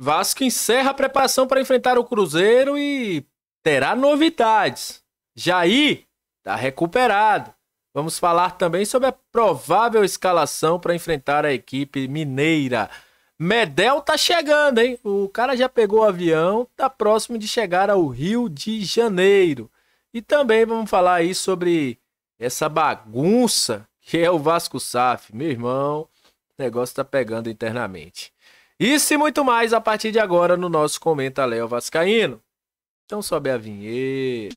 Vasco encerra a preparação para enfrentar o Cruzeiro e terá novidades. Jair está recuperado. Vamos falar também sobre a provável escalação para enfrentar a equipe mineira. Medel tá chegando, hein? O cara já pegou o avião, tá próximo de chegar ao Rio de Janeiro. E também vamos falar aí sobre essa bagunça que é o Vasco SAF. Meu irmão, o negócio tá pegando internamente. Isso e muito mais a partir de agora no nosso Comenta Léo Vascaíno. Então sobe a vinheta.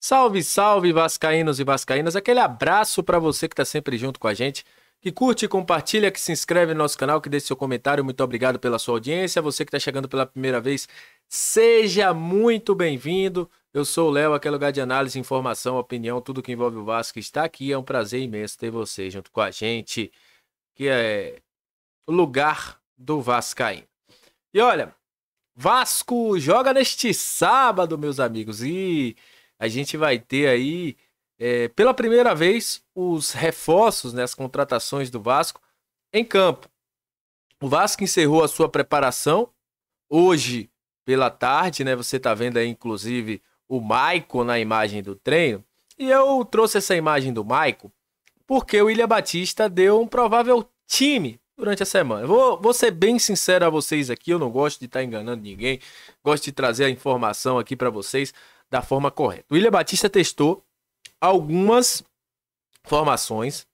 Salve, salve vascaínos e vascaínas. Aquele abraço para você que está sempre junto com a gente, que curte, compartilha, que se inscreve no nosso canal, que deixa seu comentário. Muito obrigado pela sua audiência. Você que está chegando pela primeira vez, seja muito bem-vindo. Eu sou o Léo, aquele é lugar de análise, informação, opinião, tudo que envolve o Vasco está aqui. É um prazer imenso ter você junto com a gente, que é o lugar do Vascaíno. E olha, Vasco joga neste sábado, meus amigos, e a gente vai ter aí, é, pela primeira vez, os reforços né, as contratações do Vasco em campo. O Vasco encerrou a sua preparação hoje pela tarde, né? Você está vendo aí, inclusive, o Maico na imagem do treino. E eu trouxe essa imagem do Maico porque o William Batista deu um provável time durante a semana. vou, vou ser bem sincero a vocês aqui, eu não gosto de estar tá enganando ninguém, gosto de trazer a informação aqui para vocês da forma correta. O William Batista testou algumas formações,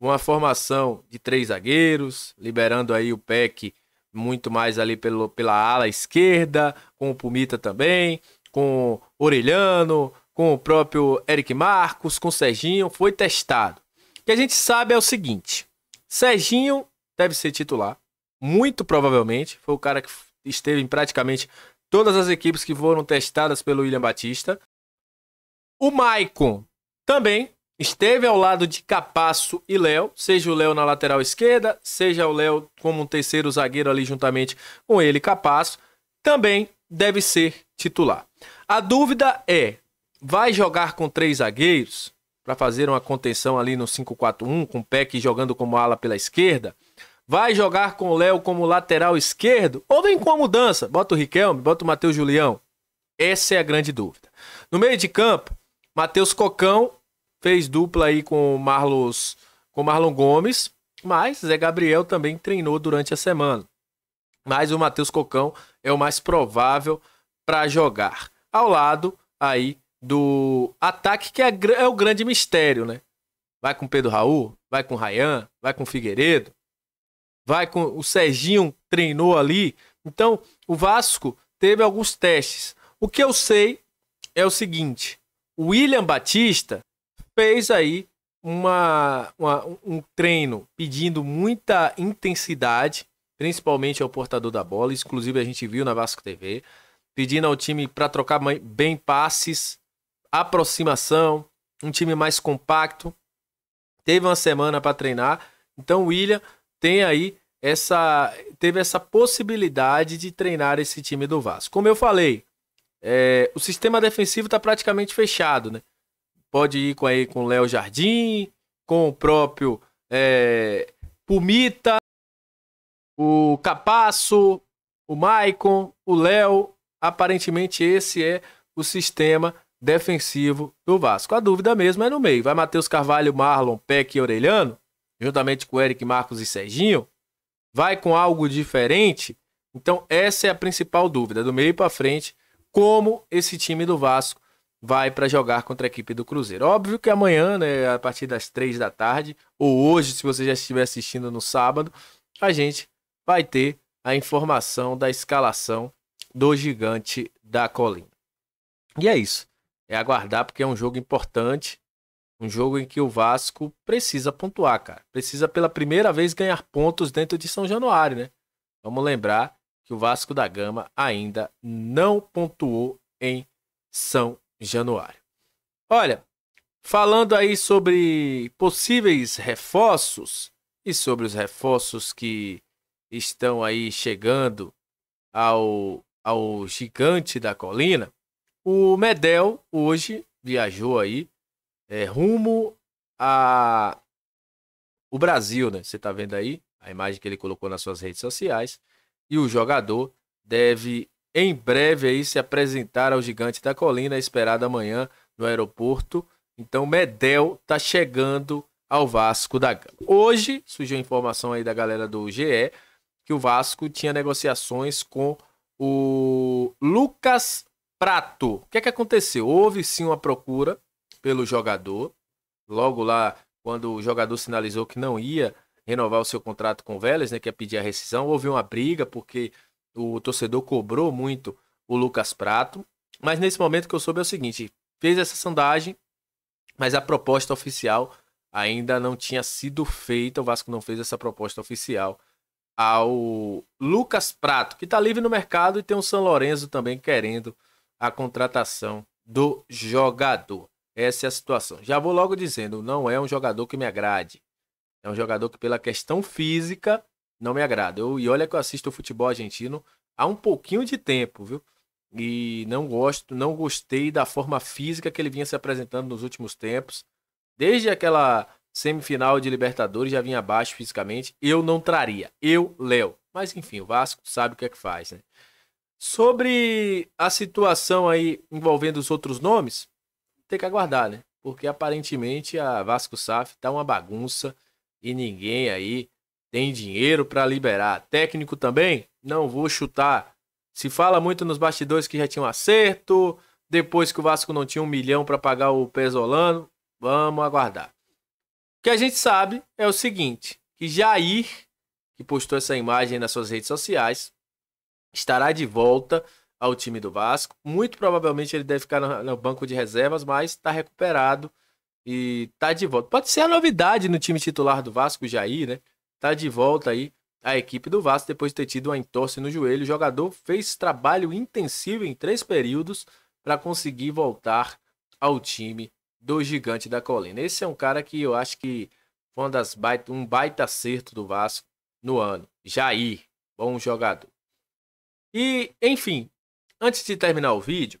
uma formação de três zagueiros, liberando aí o PEC muito mais ali pelo, pela ala esquerda, com o Pumita também, com Orelhano, com o próprio Eric Marcos, com o Serginho, foi testado. O que a gente sabe é o seguinte: Serginho deve ser titular, muito provavelmente, foi o cara que esteve em praticamente todas as equipes que foram testadas pelo William Batista. O Maicon também esteve ao lado de Capasso e Léo, seja o Léo na lateral esquerda, seja o Léo como um terceiro zagueiro ali juntamente com ele, Capasso, também deve ser titular. A dúvida é: vai jogar com três zagueiros para fazer uma contenção ali no 5-4-1, com o Peck jogando como ala pela esquerda? Vai jogar com o Léo como lateral esquerdo? Ou vem com a mudança? Bota o Riquelme, bota o Matheus Julião. Essa é a grande dúvida. No meio de campo, Matheus Cocão fez dupla aí com Marlos, com Marlon Gomes, mas Zé Gabriel também treinou durante a semana. Mas o Matheus Cocão é o mais provável para jogar ao lado aí do ataque, que é, é o grande mistério, né? Vai com Pedro Raul, vai com Rayan, vai com Figueiredo, vai com o Serginho treinou ali. Então, o Vasco teve alguns testes. O que eu sei é o seguinte: o William Batista fez aí uma, uma, um treino pedindo muita intensidade, principalmente ao portador da bola. Inclusive, a gente viu na Vasco TV pedindo ao time para trocar bem passes, aproximação, um time mais compacto. Teve uma semana para treinar, então o William tem aí essa teve essa possibilidade de treinar esse time do Vasco. Como eu falei, é, o sistema defensivo está praticamente fechado, né? Pode ir com aí com o Léo Jardim, com o próprio é, Pumita, o Capasso, o Maicon, o Léo, Aparentemente, esse é o sistema defensivo do Vasco. A dúvida mesmo é no meio. Vai Matheus Carvalho, Marlon, Peck e Orelhano, juntamente com Eric, Marcos e Serginho? Vai com algo diferente? Então, essa é a principal dúvida. Do meio para frente, como esse time do Vasco vai para jogar contra a equipe do Cruzeiro. Óbvio que amanhã, né, a partir das três da tarde, ou hoje, se você já estiver assistindo no sábado, a gente vai ter a informação da escalação do Gigante da Colina. E é isso. É aguardar porque é um jogo importante, um jogo em que o Vasco precisa pontuar, cara. Precisa pela primeira vez ganhar pontos dentro de São Januário, né? Vamos lembrar que o Vasco da Gama ainda não pontuou em São Januário. Olha, falando aí sobre possíveis reforços e sobre os reforços que estão aí chegando ao ao gigante da colina, o Medel hoje viajou aí é, rumo a o Brasil, né? Você tá vendo aí a imagem que ele colocou nas suas redes sociais e o jogador deve em breve aí se apresentar ao gigante da colina esperado amanhã no aeroporto. Então Medel tá chegando ao Vasco da Gama. Hoje surgiu a informação aí da galera do GE que o Vasco tinha negociações com o Lucas Prato. O que é que aconteceu? Houve sim uma procura pelo jogador. Logo lá, quando o jogador sinalizou que não ia renovar o seu contrato com o Vélez, né, que ia pedir a rescisão, houve uma briga porque o torcedor cobrou muito o Lucas Prato. Mas nesse momento que eu soube é o seguinte: fez essa sondagem, mas a proposta oficial ainda não tinha sido feita. O Vasco não fez essa proposta oficial ao Lucas Prato, que está livre no mercado, e tem o São Lourenço também querendo a contratação do jogador. Essa é a situação. Já vou logo dizendo, não é um jogador que me agrade. É um jogador que, pela questão física, não me agrada. Eu, e olha que eu assisto o futebol argentino há um pouquinho de tempo, viu? E não gosto, não gostei da forma física que ele vinha se apresentando nos últimos tempos. Desde aquela semifinal de Libertadores, já vinha abaixo fisicamente. Eu não traria. Eu, Léo. Mas enfim, o Vasco sabe o que é que faz, né? Sobre a situação aí envolvendo os outros nomes, tem que aguardar, né? Porque aparentemente a Vasco SAF tá uma bagunça e ninguém aí tem dinheiro para liberar. Técnico também? Não vou chutar. Se fala muito nos bastidores que já tinha um acerto, depois que o Vasco não tinha um milhão para pagar o Pesolano. Vamos aguardar que a gente sabe é o seguinte: que Jair, que postou essa imagem nas suas redes sociais, estará de volta ao time do Vasco. Muito provavelmente ele deve ficar no, banco de reservas, mas está recuperado e está de volta. Pode ser a novidade no time titular do Vasco, Jair, né? Está de volta aí a equipe do Vasco depois de ter tido uma entorse no joelho. O jogador fez trabalho intensivo em três períodos para conseguir voltar ao time do Gigante da Colina. Esse é um cara que eu acho que foi uma das baita, um baita acerto do Vasco no ano. Jair, bom jogador. E, enfim, antes de terminar o vídeo,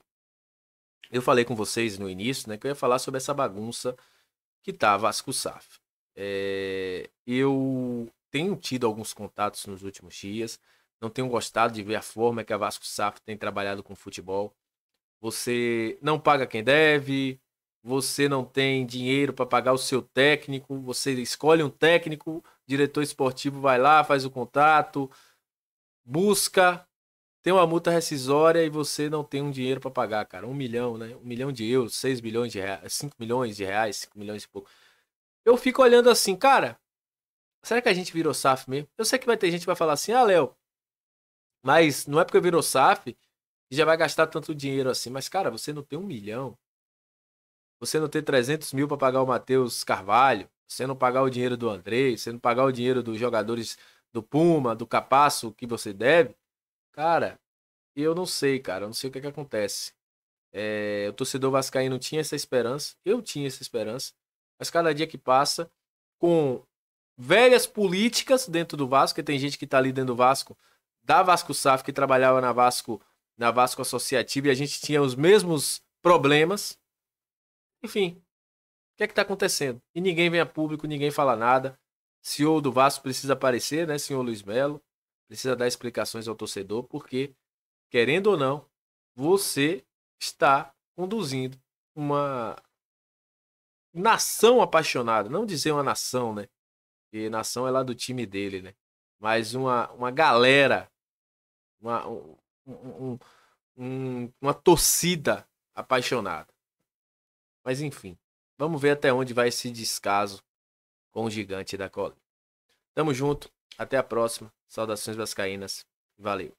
eu falei com vocês no início né, que eu ia falar sobre essa bagunça que tá Vasco SAF. É, eu tenho tido alguns contatos nos últimos dias, não tenho gostado de ver a forma que a Vasco SAF tem trabalhado com o futebol. Você não paga quem deve, você não tem dinheiro para pagar o seu técnico, você escolhe um técnico, diretor esportivo vai lá, faz o contato, busca, tem uma multa rescisória e você não tem um dinheiro para pagar, cara. Um milhão, né? Um milhão de euros, seis milhões de reais, cinco milhões de reais, cinco milhões e pouco. Eu fico olhando assim, cara, será que a gente virou SAF mesmo? Eu sei que vai ter gente que vai falar assim, ah, Léo, mas não é porque virou SAF e já vai gastar tanto dinheiro assim. Mas, cara, você não tem um milhão você não ter 300 mil para pagar o Matheus Carvalho, você não pagar o dinheiro do André, você não pagar o dinheiro dos jogadores do Puma, do Capasso que você deve, cara, eu não sei, cara, eu não sei o que, é que acontece. É, o torcedor vascaíno tinha essa esperança, eu tinha essa esperança, mas cada dia que passa, com velhas políticas dentro do Vasco, que tem gente que tá ali dentro do Vasco, da Vasco SAF, que trabalhava na Vasco, na Vasco Associativa, e a gente tinha os mesmos problemas, enfim, o que é que está acontecendo? E ninguém vem a público, ninguém fala nada. CEO do Vasco precisa aparecer, né, senhor Luiz Melo? Precisa dar explicações ao torcedor, porque, querendo ou não, você está conduzindo uma nação apaixonada. Não dizer uma nação, né? Porque nação é lá do time dele, né? Mas uma, uma galera, uma, um, um, um, uma torcida apaixonada. Mas enfim, vamos ver até onde vai esse descaso com o gigante da cola. Tamo junto, até a próxima. Saudações vascaínas. Valeu.